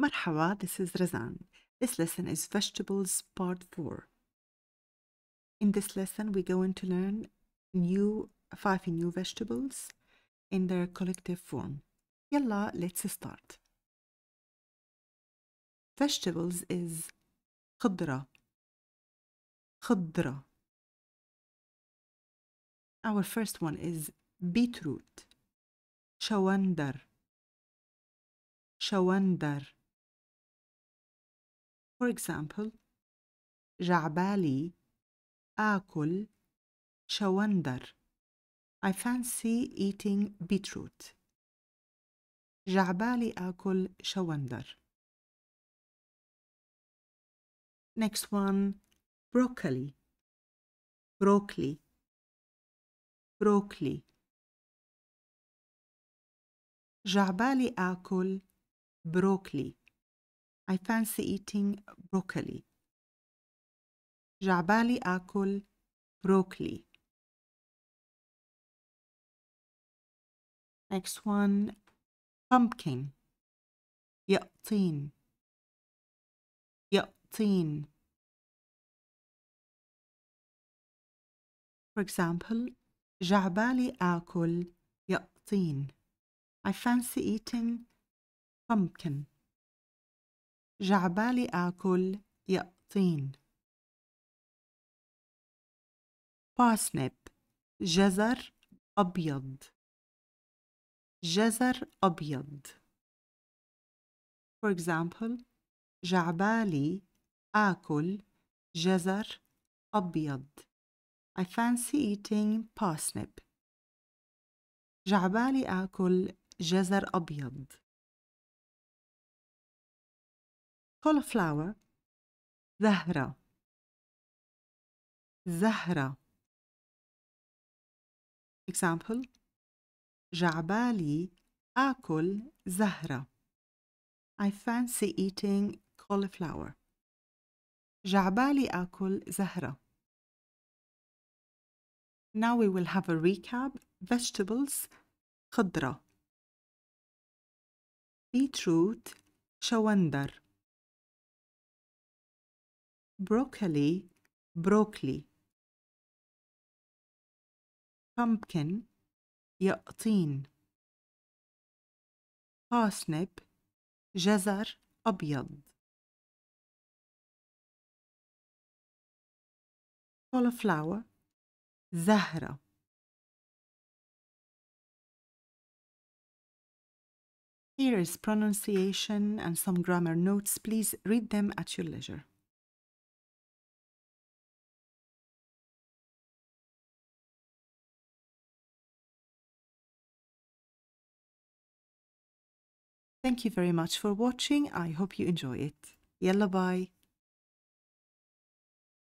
Marhaba, this is Razan. This lesson is Vegetables Part 4. In this lesson, we're going to learn new five new vegetables in their collective form. Yalla, let's start. Vegetables is khudra. Khudra. Our first one is beetroot. Shawandar. Shawandar. For example, جعبالي آكل شوندر I fancy eating beetroot جعبالي آكل شوندر Next one broccoli broccoli broccoli جعبالي آكل بروكلي I fancy eating broccoli. Jabali آكل broccoli. Next one, pumpkin. يقطين. يقطين. For example, Jabali آكل يقطين. I fancy eating pumpkin. جعبالي آكل يقطين باسنب جزر أبيض جزر أبيض For example جعبالي آكل جزر أبيض I fancy eating parsnip جعبالي آكل جزر أبيض cauliflower zahra, زهرة example جعبالي آكل zahra. I fancy eating cauliflower جعبالي آكل zahra. Now we will have a recap vegetables خضرة beetroot shawandar broccoli, broccoli. Pumpkin, يقطين. parsnip, جزر أبيض. cauliflower, زهرة. Here is pronunciation and some grammar notes. Please read them at your leisure. Thank you very much for watching. I hope you enjoy it. Yalla bye.